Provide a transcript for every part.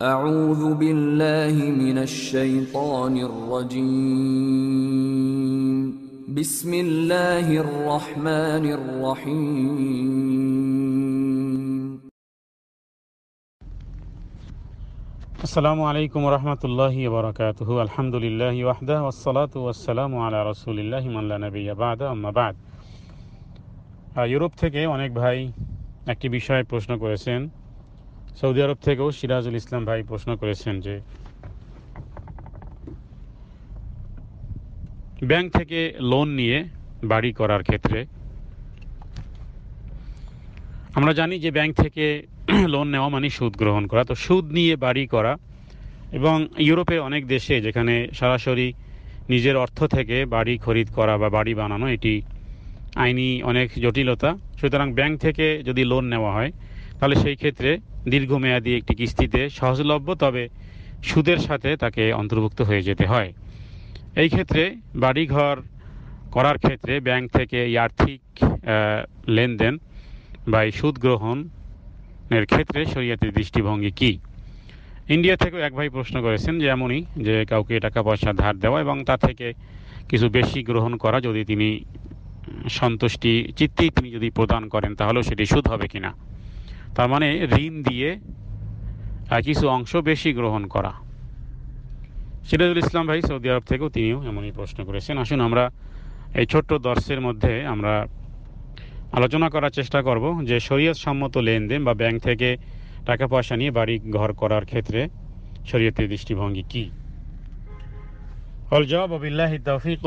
أعوذ بالله من الشيطان الرجيم بسم الله الرحمن الرحيم السلام عليكم ورحمة الله وبركاته الحمد لله وحده والصلاة والسلام على رسول الله من لا نبي بعد أما بعد يوروب থেকে অনেক ভাই একটি বিষয়ে প্রশ্ন করেছেন সৌদি আরব থেকেও সিরাজুল ইসলাম ভাই প্রশ্ন করেছেন যে ব্যাংক থেকে লোন নিয়ে বাড়ি করার ক্ষেত্রে আমরা জানি যে ব্যাংক থেকে লোন নেওয়া মানে সুদ গ্রহণ করা তো সুদ নিয়ে বাড়ি করা এবং ইউরোপের অনেক দেশে যেখানে সরাসরি নিজের অর্থ থেকে বাড়ি খরিদ করা বা বাড়ি বানানো এটি আইনি অনেক জটিলতা সুতরাং ব্যাংক থেকে যদি লোন নেওয়া হয় তাহলে সেই ক্ষেত্রে দীর্ঘমেয়াদী একটি কিস্তিতে সহজলভ্য তবে সুদের সাথে তাকে অন্তর্ভুক্ত হয়ে যেতে হয় এই ক্ষেত্রে বাড়িঘর করার ক্ষেত্রে ব্যাংক থেকে এই আর্থিক লেনদেন বা এই সুদ গ্রহণের ক্ষেত্রে শরিয়াতের দৃষ্টিভঙ্গি কী ইন্ডিয়া থেকেও এক ভাই প্রশ্ন করেছেন যে এমনই যে কাউকে টাকা পয়সা ধার দেওয়া এবং তা থেকে কিছু বেশি গ্রহণ করা যদি তিনি সন্তুষ্টি চিত্তেই তিনি যদি প্রদান করেন তাহলেও সেটি সুদ হবে কিনা তার মানে ঋণ দিয়ে কিছু অংশ বেশি গ্রহণ করা সিরাজুল ইসলাম ভাই সৌদি আরব থেকেও তিনিও এমনই প্রশ্ন করেছেন আসুন আমরা এই ছোট্ট দর্শের মধ্যে আমরা আলোচনা করার চেষ্টা করব যে শরীয়ত সম্মত লেনদেন বা ব্যাংক থেকে টাকা পয়সা নিয়ে বাড়ি ঘর করার ক্ষেত্রে শরীয়তের দৃষ্টিভঙ্গি কী অল জবাব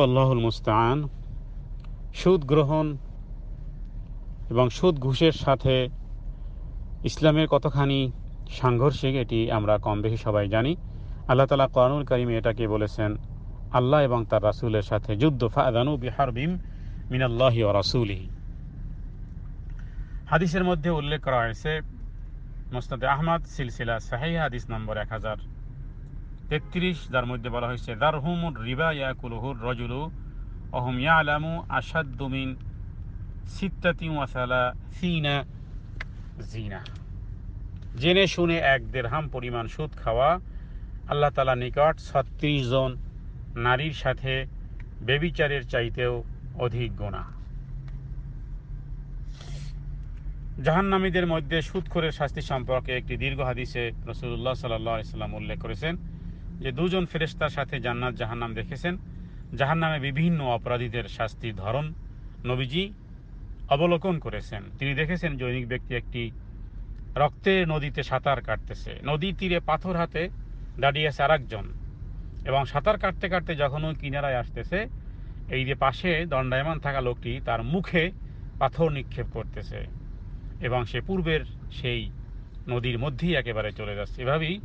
আল্লাহুল মুস্তান সুদ গ্রহণ এবং সুদ ঘুষের সাথে ইসলামের কতখানি সাংঘর্ষিক এটি আমরা কম বেশি সবাই জানি আল্লাহ তালা কোরআনুল করিমে এটাকে বলেছেন আল্লাহ এবং তার রাসুলের সাথে যুদ্ধ ফাদানু বিহার বিম মিনাল্লাহি ও রাসুলি হাদিসের মধ্যে উল্লেখ করা হয়েছে মোস্তাদে আহমদ সিলসিলা সাহি হাদিস নম্বর এক হাজার তেত্রিশ যার মধ্যে বলা হয়েছে হুম রিবা কুলহুর রজুলু অহম ইয়া আলামু আসাদ্দুমিন সিত্তাতি ওয়াসালা সিনা জিনা জেনে শুনে এক দেড়হাম পরিমাণ সুদ খাওয়া আল্লাহ তালা নিকট ছত্রিশ জন নারীর সাথে বেবিচারের চাইতেও অধিক গোনা জাহান্নামীদের মধ্যে সুদখোরের শাস্তি সম্পর্কে একটি দীর্ঘ হাদিসে রসুল্লাহ ইসলাম উল্লেখ করেছেন যে দুজন ফেরেস্তার সাথে জান্নাত জাহান্নাম দেখেছেন জাহান্নামে বিভিন্ন অপরাধীদের শাস্তির ধরন নবীজি অবলোকন করেছেন তিনি দেখেছেন জৈনিক ব্যক্তি একটি রক্তে নদীতে সাঁতার কাটতেছে নদীর তীরে পাথর হাতে দাঁড়িয়ে আছে আরেকজন এবং সাঁতার কাটতে কাটতে যখন ওই কিনারায় আসতেছে এই যে পাশে দণ্ডায়মান থাকা লোকটি তার মুখে পাথর নিক্ষেপ করতেছে এবং সে পূর্বের সেই নদীর মধ্যেই একেবারে চলে যাচ্ছে এভাবেই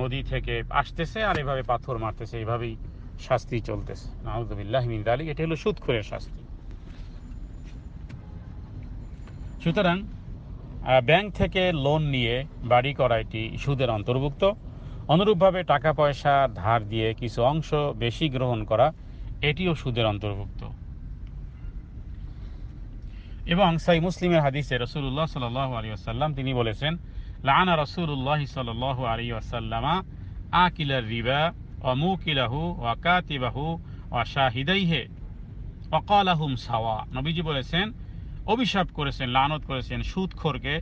নদী থেকে আসতেছে আর এভাবে পাথর মারতেছে এভাবেই শাস্তি চলতেছে নাহজবিল্লাহমিন আলী এটা হলো সুৎখুরের শাস্তি সুতরাং ব্যাংক থেকে লোন নিয়ে বাড়ি করা এটি সুদের অন্তর্ভুক্ত অনুরূপভাবে টাকা পয়সা ধার দিয়ে কিছু অংশ বেশি গ্রহণ করা এটিও সুদের অন্তর্ভুক্ত এবং সাই মুসলিমের হাদিসে রসুল্লাহ সাল আলী আসাল্লাম তিনি বলেছেন লানা রসুল্লাহ সাল আলী আসাল্লামা আ কিলার রিবা অমু কিলাহু অকাতিবাহু অশাহিদাইহে অকালাহুম সাওয়া নবীজি বলেছেন অভিশাপ করেছেন লানত করেছেন সুদখোরকে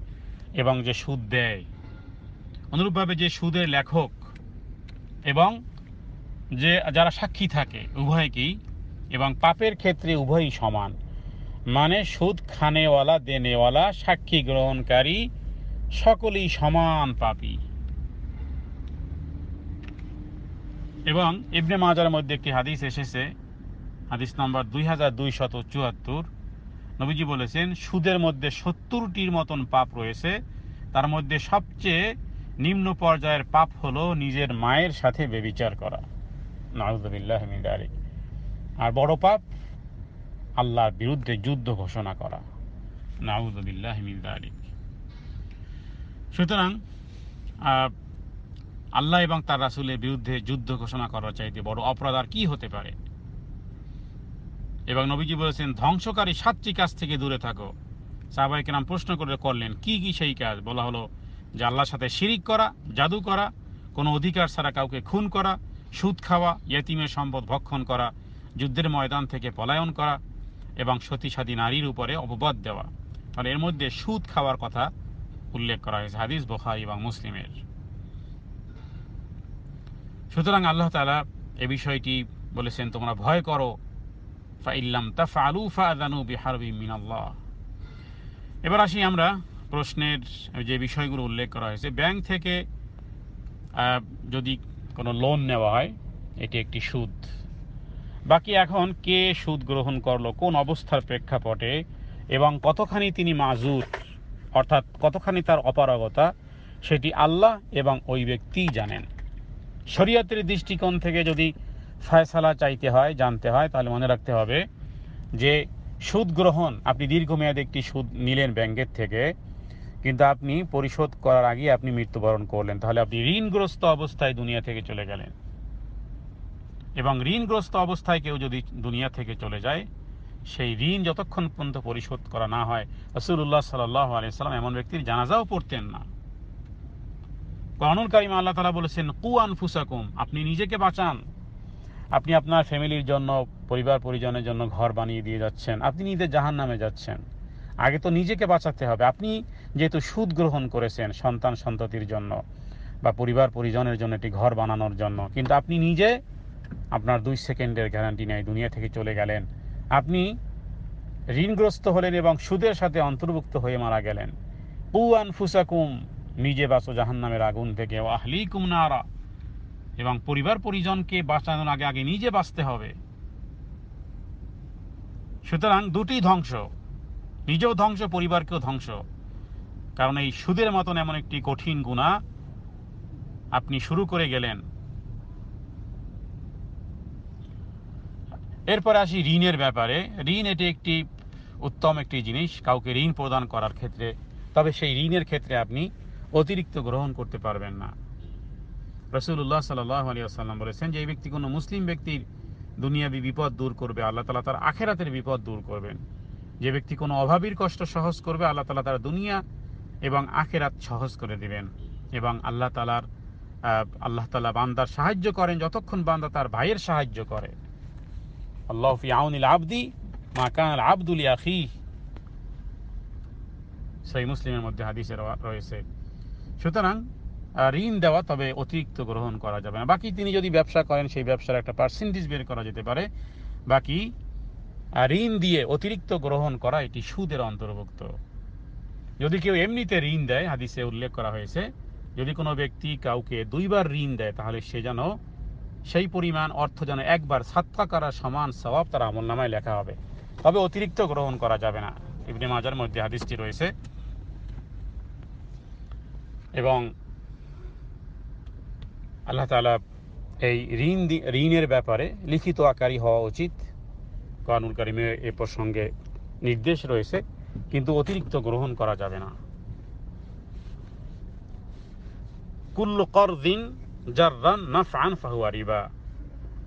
এবং যে সুদ দেয় অনুরূপভাবে যে সুদের লেখক এবং যে যারা সাক্ষী থাকে উভয়কেই এবং পাপের ক্ষেত্রে উভয়ই সমান মানে সুদ খানেওয়ালা দেনেওয়ালা সাক্ষী গ্রহণকারী সকলেই সমান পাপি এবং ইবনে মাজার মধ্যে একটি হাদিস এসেছে হাদিস নম্বর দুই হাজার দুইশত চুয়াত্তর নবীজি বলেছেন সুদের মধ্যে সত্তরটির মতন পাপ রয়েছে তার মধ্যে সবচেয়ে নিম্ন পর্যায়ের পাপ হলো নিজের মায়ের সাথে বেবিচার করা নাউজবিল্লাহ আর বড় পাপ আল্লাহর বিরুদ্ধে যুদ্ধ ঘোষণা করা নাউজবিল্লাহ সুতরাং আল্লাহ এবং তার রাসুলের বিরুদ্ধে যুদ্ধ ঘোষণা করার চাইতে বড় অপরাধ আর কি হতে পারে এবং নবীজি বলেছেন ধ্বংসকারী সাতটি কাজ থেকে দূরে থাকো সাহবাইকে নাম প্রশ্ন করে করলেন কি কি সেই কাজ বলা হলো যে আল্লাহর সাথে শিরিক করা জাদু করা কোনো অধিকার ছাড়া কাউকে খুন করা সুদ খাওয়া ইয়েতিমের সম্পদ ভক্ষণ করা যুদ্ধের ময়দান থেকে পলায়ন করা এবং সতীসাদী নারীর উপরে অপবাদ দেওয়া কারণ এর মধ্যে সুদ খাওয়ার কথা উল্লেখ করা হয়েছে হাদিস বোখারি এবং মুসলিমের সুতরাং আল্লাহ তালা এ বিষয়টি বলেছেন তোমরা ভয় করো ফাইল্লাম তা বিহারবি মিনাল্লাহ এবার আসি আমরা প্রশ্নের যে বিষয়গুলো উল্লেখ করা হয়েছে ব্যাংক থেকে যদি কোনো লোন নেওয়া হয় এটি একটি সুদ বাকি এখন কে সুদ গ্রহণ করলো কোন অবস্থার প্রেক্ষাপটে এবং কতখানি তিনি মাজুর অর্থাৎ কতখানি তার অপারগতা সেটি আল্লাহ এবং ওই ব্যক্তি জানেন শরীয়তের দৃষ্টিকোণ থেকে যদি ফায়সালা চাইতে হয় জানতে হয় তাহলে মনে রাখতে হবে যে সুদ গ্রহণ আপনি দীর্ঘমেয়াদে একটি সুদ নিলেন ব্যাংকের থেকে কিন্তু আপনি পরিশোধ করার আগে আপনি মৃত্যুবরণ করলেন তাহলে আপনি ঋণগ্রস্ত অবস্থায় দুনিয়া থেকে চলে গেলেন এবং ঋণগ্রস্ত অবস্থায় কেউ যদি দুনিয়া থেকে চলে যায় সেই ঋণ যতক্ষণ পর্যন্ত পরিশোধ করা না হয় রসুল্লাহ সাল্লাহ আলিয়াল্লাম এমন ব্যক্তির জানাজাও পড়তেন না কর্ণুল কারিমা আল্লাহ তালা বলেছেন কু আনফুসাকুম আপনি নিজেকে বাঁচান আপনি আপনার ফ্যামিলির জন্য পরিবার পরিজনের জন্য ঘর বানিয়ে দিয়ে যাচ্ছেন আপনি নিজের জাহান নামে যাচ্ছেন আগে তো নিজেকে বাঁচাতে হবে আপনি যেহেতু সুদ গ্রহণ করেছেন সন্তান সন্ততির জন্য বা পরিবার পরিজনের জন্য একটি ঘর বানানোর জন্য কিন্তু আপনি নিজে আপনার দুই সেকেন্ডের গ্যারান্টি নেয় দুনিয়া থেকে চলে গেলেন আপনি ঋণগ্রস্ত হলেন এবং সুদের সাথে অন্তর্ভুক্ত হয়ে মারা গেলেন পু ফুসাকুম নিজে বাঁচো নামের আগুন থেকে ওয়াহলি কুমনারা এবং পরিবার পরিজনকে বাঁচানোর আগে আগে নিজে বাঁচতে হবে সুতরাং দুটি ধ্বংস নিজেও ধ্বংস পরিবারকেও ধ্বংস কারণ এই সুদের মতন এমন একটি কঠিন গুণা আপনি শুরু করে গেলেন এরপর আসি ঋণের ব্যাপারে ঋণ এটি একটি উত্তম একটি জিনিস কাউকে ঋণ প্রদান করার ক্ষেত্রে তবে সেই ঋণের ক্ষেত্রে আপনি অতিরিক্ত গ্রহণ করতে পারবেন না রসুল্লাহ সাল্লি আসাল্লাম বলেছেন যে এই ব্যক্তি কোনো মুসলিম ব্যক্তির দুনিয়াবি বিপদ দূর করবে আল্লাহ তালা তার আখেরাতের বিপদ দূর করবেন যে ব্যক্তি কোনো অভাবীর কষ্ট সহজ করবে আল্লাহ তালা তার দুনিয়া এবং আখেরাত সহজ করে দিবেন এবং আল্লাহ তালার আল্লাহ তালা বান্দার সাহায্য করেন যতক্ষণ বান্দা তার ভাইয়ের সাহায্য করে আল্লাহ আউনিল আবদি মা কান আবদুল ইয়াখি সেই মুসলিমের মধ্যে হাদিসে রয়েছে সুতরাং ঋণ দেওয়া তবে অতিরিক্ত গ্রহণ করা যাবে না বাকি তিনি যদি ব্যবসা করেন সেই ব্যবসার একটা পার্সেন্টেজ বের করা যেতে পারে বাকি ঋণ দিয়ে অতিরিক্ত গ্রহণ করা এটি সুদের অন্তর্ভুক্ত যদি কেউ এমনিতে ঋণ দেয় হাদিসে উল্লেখ করা হয়েছে যদি কোনো ব্যক্তি কাউকে দুইবার ঋণ দেয় তাহলে সে যেন সেই পরিমাণ অর্থ যেন একবার সাত্তা করার সমান স্বভাব তার আমল নামায় লেখা হবে তবে অতিরিক্ত গ্রহণ করা যাবে না ইবনে মাজার মধ্যে হাদিসটি রয়েছে এবং আল্লাহ তালা এই ঋণ ঋণের ব্যাপারে লিখিত আকারই হওয়া উচিত কানুল কারিমে এ প্রসঙ্গে নির্দেশ রয়েছে কিন্তু অতিরিক্ত গ্রহণ করা যাবে না কর দিন যার রান না ফান ফাহুয়ারিবা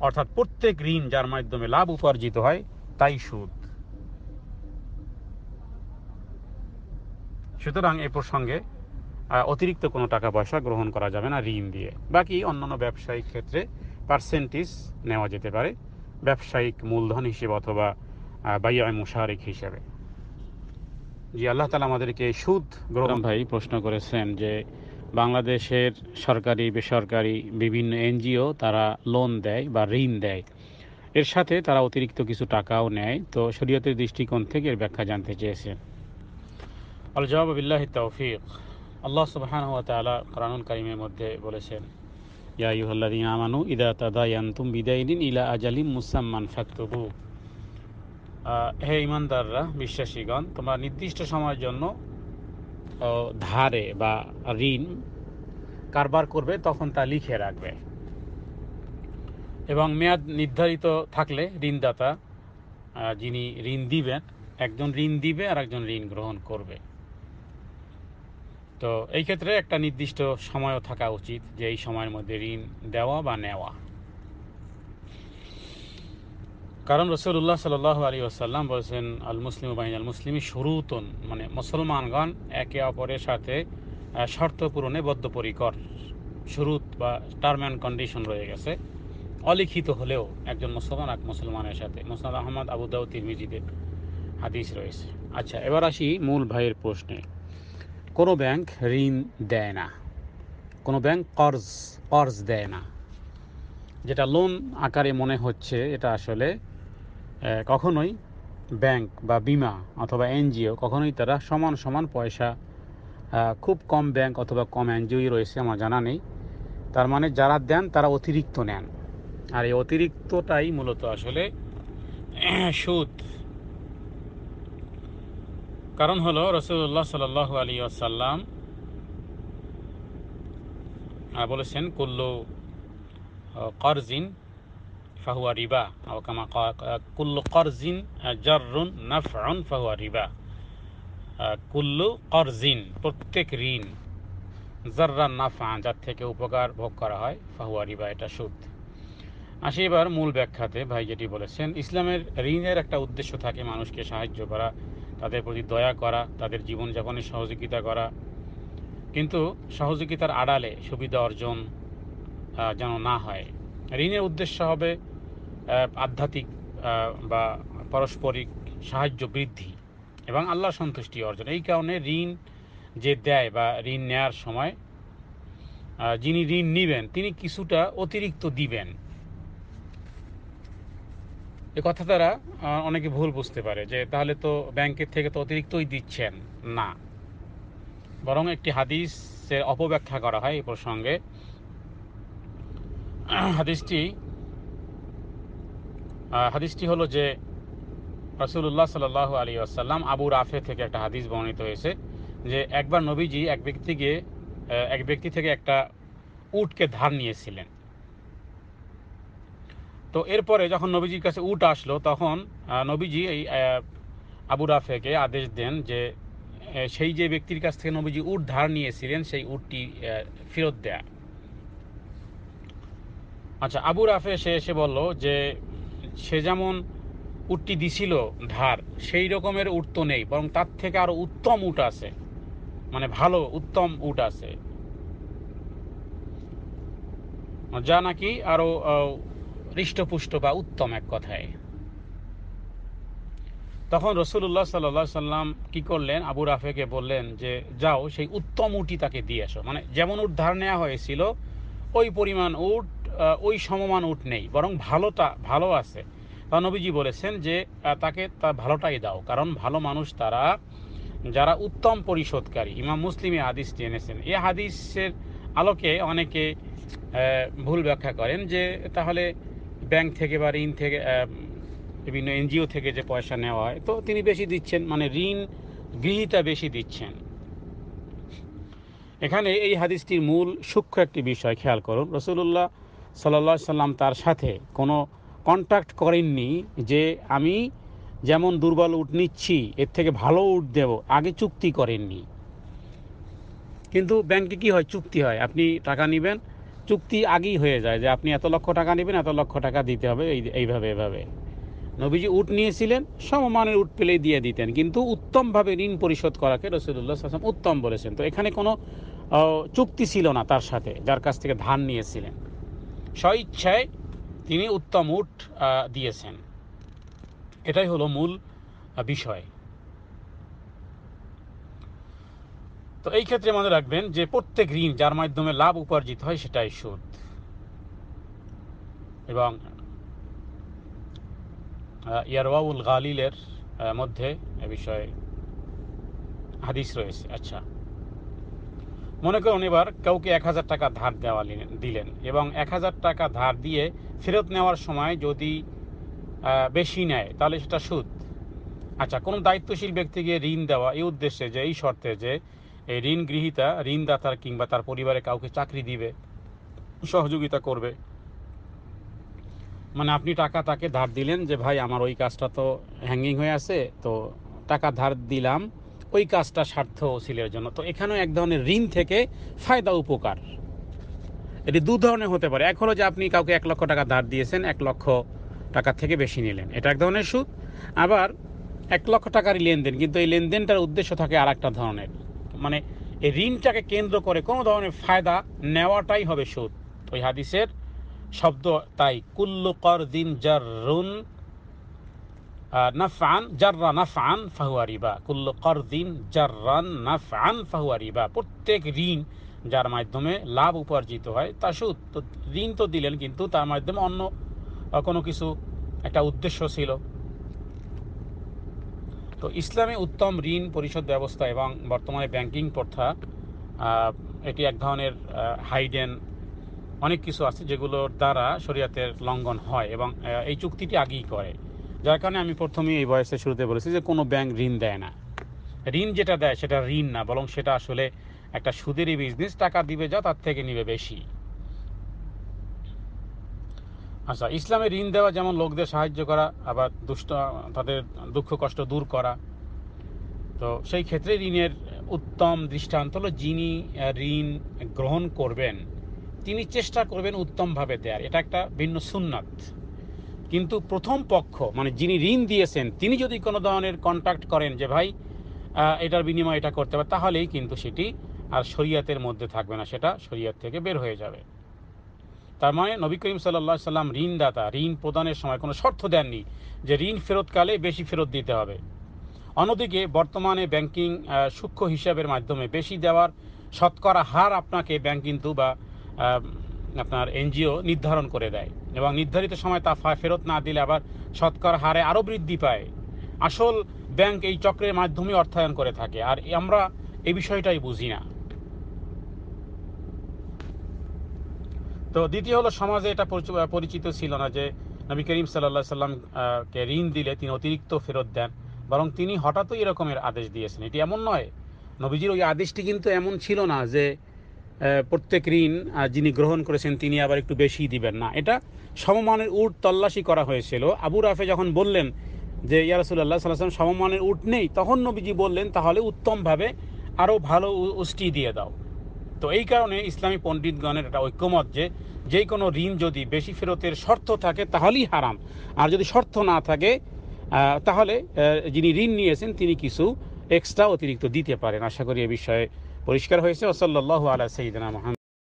অর্থাৎ প্রত্যেক ঋণ যার মাধ্যমে লাভ উপার্জিত হয় তাই সুদ সুতরাং এ প্রসঙ্গে অতিরিক্ত কোনো টাকা পয়সা গ্রহণ করা যাবে না ঋণ দিয়ে বাকি অন্যান্য ব্যবসায়িক ক্ষেত্রে পার্সেন্টেজ নেওয়া যেতে পারে ব্যবসায়িক মূলধন হিসেবে অথবা বাইয় মুশারিক হিসেবে জি আল্লাহ তালা আমাদেরকে সুদ গ্রহণ ভাই প্রশ্ন করেছেন যে বাংলাদেশের সরকারি বেসরকারি বিভিন্ন এনজিও তারা লোন দেয় বা ঋণ দেয় এর সাথে তারা অতিরিক্ত কিছু টাকাও নেয় তো শরীয়তের দৃষ্টিকোণ থেকে এর ব্যাখ্যা জানতে চেয়েছেন আল জবাব তৌফিক আল্লাহ সুবাহান ওয়া তালা কোরআনুল কারিমের মধ্যে বলেছেন ইয়া ইহল্লাদিন আমানু ইদা তাদায়ান্তুম বিদায়দিন ইলা আজালিম মুসাম্মান ফাক্তবু হে ইমানদাররা বিশ্বাসীগণ তোমরা নির্দিষ্ট সময়ের জন্য ধারে বা ঋণ কারবার করবে তখন তা লিখে রাখবে এবং মেয়াদ নির্ধারিত থাকলে ঋণদাতা যিনি ঋণ দিবেন একজন ঋণ দিবে আর একজন ঋণ গ্রহণ করবে তো এই ক্ষেত্রে একটা নির্দিষ্ট সময়ও থাকা উচিত যে এই সময়ের মধ্যে ঋণ দেওয়া বা নেওয়া কারণ রসুল্লাহ সাল আলী আসাল্লাম বলেছেন আল মুসলিম বাহিনী আল মুসলিম শুরুতন মানে মুসলমানগণ একে অপরের সাথে শর্ত পূরণে বদ্ধপরিকর শুরুত বা টার্ম অ্যান্ড কন্ডিশন রয়ে গেছে অলিখিত হলেও একজন মুসলমান এক মুসলমানের সাথে মুসলাদ আহমদ আবুদাউদ্দিন মিজিদের হাদিস রয়েছে আচ্ছা এবার আসি মূল ভাইয়ের প্রশ্নে কোনো ব্যাংক ঋণ দেয় না কোনো ব্যাংক কর্জ কর্জ দেয় না যেটা লোন আকারে মনে হচ্ছে এটা আসলে কখনোই ব্যাংক বা বিমা অথবা এনজিও কখনোই তারা সমান সমান পয়সা খুব কম ব্যাংক অথবা কম এনজিওই রয়েছে আমার জানা নেই তার মানে যারা দেন তারা অতিরিক্ত নেন আর এই অতিরিক্তটাই মূলত আসলে সুদ কারণ হলো রসুল্লাহ সাল আলী আসাল্লাম বলেছেন কুল্লু করজিন ফাহুয়া রিবা আওকামা কুল্লু করজিন জর্রুন নাফরুন ফাহুয়া রিবা কুল্লু করজিন প্রত্যেক ঋণ জর্রা নাফা যার থেকে উপকার ভোগ করা হয় ফাহুয়া রিবা এটা সুদ আসি এবার মূল ব্যাখ্যাতে ভাই যেটি বলেছেন ইসলামের ঋণের একটা উদ্দেশ্য থাকে মানুষকে সাহায্য করা তাদের প্রতি দয়া করা তাদের জীবনযাপনে সহযোগিতা করা কিন্তু সহযোগিতার আড়ালে সুবিধা অর্জন যেন না হয় ঋণের উদ্দেশ্য হবে আধ্যাত্মিক বা পারস্পরিক সাহায্য বৃদ্ধি এবং আল্লাহ সন্তুষ্টি অর্জন এই কারণে ঋণ যে দেয় বা ঋণ নেয়ার সময় যিনি ঋণ নিবেন তিনি কিছুটা অতিরিক্ত দিবেন এ কথা তারা অনেকে ভুল বুঝতে পারে যে তাহলে তো ব্যাংকের থেকে তো অতিরিক্তই দিচ্ছেন না বরং একটি হাদিসের অপব্যাখ্যা করা হয় এই প্রসঙ্গে হাদিসটি হাদিসটি হলো যে রসুল্লাহ সাল আলী আসাল্লাম আবু রাফে থেকে একটা হাদিস বর্ণিত হয়েছে যে একবার নবীজি এক ব্যক্তিকে এক ব্যক্তি থেকে একটা উটকে ধার নিয়েছিলেন তো এরপরে যখন নবীজির কাছে উট আসলো তখন নবীজি এই আবু রাফেকে আদেশ দেন যে সেই যে ব্যক্তির কাছ থেকে নবীজি উট ধার নিয়েছিলেন সেই উটটি ফেরত দেয়া আচ্ছা আবু রাফে সে এসে বলল যে সে যেমন উটটি দিছিল ধার সেই রকমের উট তো নেই বরং তার থেকে আরও উত্তম উট আছে মানে ভালো উত্তম উট আছে যা নাকি আরও হৃষ্টপুষ্ট বা উত্তম এক কথায় তখন রসুল্লাহ সাল্লা সাল্লাম কি করলেন আবু রাফেকে বললেন যে যাও সেই উত্তম উটি তাকে দিয়ে আসো মানে যেমন উট ধার নেওয়া হয়েছিল ওই পরিমাণ উট ওই সমমান উট নেই বরং ভালোটা ভালো আছে তা নবীজি বলেছেন যে তাকে তা ভালোটাই দাও কারণ ভালো মানুষ তারা যারা উত্তম পরিশোধকারী ইমাম মুসলিমে হাদিস জেনেছেন এ হাদিসের আলোকে অনেকে ভুল ব্যাখ্যা করেন যে তাহলে ব্যাংক থেকে বা ঋণ থেকে বিভিন্ন এনজিও থেকে যে পয়সা নেওয়া হয় তো তিনি বেশি দিচ্ছেন মানে ঋণ গৃহীতা বেশি দিচ্ছেন এখানে এই হাদিসটির মূল সূক্ষ্ম একটি বিষয় খেয়াল করুন রসুল্লাহ সাল্লা সাল্লাম তার সাথে কোনো কন্ট্যাক্ট করেননি যে আমি যেমন দুর্বল উট নিচ্ছি এর থেকে ভালো উট দেব আগে চুক্তি করেননি কিন্তু ব্যাংকে কি হয় চুক্তি হয় আপনি টাকা নেবেন চুক্তি আগেই হয়ে যায় যে আপনি এত লক্ষ টাকা নেবেন এত লক্ষ টাকা দিতে হবে এই এইভাবে এভাবে নবীজি উট নিয়েছিলেন সমমানের উট পেলেই দিয়ে দিতেন কিন্তু উত্তমভাবে ঋণ পরিশোধ করাকে রসুল্লাহ আসলাম উত্তম বলেছেন তো এখানে কোনো চুক্তি ছিল না তার সাথে যার কাছ থেকে ধান নিয়েছিলেন স্বইচ্ছায় তিনি উত্তম উট দিয়েছেন এটাই হলো মূল বিষয় তো এই ক্ষেত্রে মনে রাখবেন যে প্রত্যেক ঋণ যার মাধ্যমে লাভ উপার্জিত হয় সেটাই সুদ এবং ইয়ারওয়াউল গালিলের মধ্যে এ বিষয়ে হাদিস রয়েছে আচ্ছা মনে করুন এবার কাউকে এক হাজার টাকা ধার দেওয়া দিলেন এবং এক হাজার টাকা ধার দিয়ে ফেরত নেওয়ার সময় যদি বেশি নেয় তাহলে সেটা সুদ আচ্ছা কোনো দায়িত্বশীল ব্যক্তিকে ঋণ দেওয়া এই উদ্দেশ্যে যে এই শর্তে যে এই ঋণ গৃহীতা ঋণদাতার কিংবা তার পরিবারে কাউকে চাকরি দিবে সহযোগিতা করবে মানে আপনি টাকা তাকে ধার দিলেন যে ভাই আমার ওই কাজটা তো হ্যাঙ্গিং হয়ে আছে তো টাকা ধার দিলাম ওই কাজটা স্বার্থ সিলের জন্য তো এখানেও এক ধরনের ঋণ থেকে ফায়দা উপকার এটি দু ধরনের হতে পারে এক হলো যে আপনি কাউকে এক লক্ষ টাকা ধার দিয়েছেন এক লক্ষ টাকা থেকে বেশি নিলেন এটা এক ধরনের সুদ আবার এক লক্ষ টাকারই লেনদেন কিন্তু এই লেনদেনটার উদ্দেশ্য থাকে আর একটা ধরনের মানে এই ঋণটাকে কেন্দ্র করে কোনো ধরনের ফায়দা নেওয়াটাই হবে সুদ ওই হাদিসের শব্দ তাই কুল্লু কর দিন জারুন নাফান জাররা নাফান ফাহুয়া রিবা কুল্লু কর দিন জাররান নাফান ফাহুয়া রিবা প্রত্যেক ঋণ যার মাধ্যমে লাভ উপার্জিত হয় তা সুদ তো ঋণ তো দিলেন কিন্তু তার মাধ্যমে অন্য কোনো কিছু একটা উদ্দেশ্য ছিল তো ইসলামে উত্তম ঋণ পরিশোধ ব্যবস্থা এবং বর্তমানে ব্যাংকিং প্রথা এটি এক ধরনের হাইডেন অনেক কিছু আছে যেগুলোর দ্বারা শরীয়তের লঙ্ঘন হয় এবং এই চুক্তিটি আগেই করে যার কারণে আমি প্রথমেই এই বয়সে শুরুতে বলেছি যে কোনো ব্যাংক ঋণ দেয় না ঋণ যেটা দেয় সেটা ঋণ না বরং সেটা আসলে একটা সুদেরই বিজনেস টাকা দিবে যা তার থেকে নিবে বেশি আচ্ছা ইসলামে ঋণ দেওয়া যেমন লোকদের সাহায্য করা আবার দুষ্ট তাদের দুঃখ কষ্ট দূর করা তো সেই ক্ষেত্রে ঋণের উত্তম দৃষ্টান্ত হলো যিনি ঋণ গ্রহণ করবেন তিনি চেষ্টা করবেন উত্তমভাবে দেয়ার এটা একটা ভিন্ন সুন্নাত কিন্তু প্রথম পক্ষ মানে যিনি ঋণ দিয়েছেন তিনি যদি কোনো ধরনের কন্ট্যাক্ট করেন যে ভাই এটার বিনিময় এটা করতে পারে তাহলেই কিন্তু সেটি আর শরিয়াতের মধ্যে থাকবে না সেটা শরিয়াত থেকে বের হয়ে যাবে তার মানে নবী করিম সাল্লা সাল্লাম ঋণদাতা ঋণ প্রদানের সময় কোনো শর্ত দেননি যে ঋণ ফেরতকালে বেশি ফেরত দিতে হবে অন্যদিকে বর্তমানে ব্যাংকিং সূক্ষ্ম হিসাবের মাধ্যমে বেশি দেওয়ার শতকরা হার আপনাকে ব্যাংক কিন্তু বা আপনার এনজিও নির্ধারণ করে দেয় এবং নির্ধারিত সময় তা ফেরত না দিলে আবার শতকরা হারে আরও বৃদ্ধি পায় আসল ব্যাংক এই চক্রের মাধ্যমে অর্থায়ন করে থাকে আর আমরা এই বিষয়টাই বুঝি না তো দ্বিতীয় হলো সমাজে এটা পরিচিত ছিল না যে নবী করিম সাল্লাম সাল্লামকে ঋণ দিলে তিনি অতিরিক্ত ফেরত দেন বরং তিনি হঠাৎই এরকমের আদেশ দিয়েছেন এটি এমন নয় নবীজির ওই আদেশটি কিন্তু এমন ছিল না যে প্রত্যেক ঋণ যিনি গ্রহণ করেছেন তিনি আবার একটু বেশি দিবেন না এটা সমমানের উট তল্লাশি করা হয়েছিল আবু রাফে যখন বললেন যে ইয়ারসুল্লাহ সাল্লাম সমমানের উট নেই তখন নবীজি বললেন তাহলে উত্তমভাবে আরও ভালো উষ্টি দিয়ে দাও তো এই কারণে ইসলামী পণ্ডিতগণের একটা ঐক্যমত যে যে কোনো ঋণ যদি বেশি ফেরতের শর্ত থাকে তাহলেই হারাম আর যদি শর্ত না থাকে তাহলে যিনি ঋণ নিয়েছেন তিনি কিছু এক্সট্রা অতিরিক্ত দিতে পারেন আশা করি এ বিষয়ে পরিষ্কার হয়েছে ওসল্লাহ আলা সঈদিনা মহান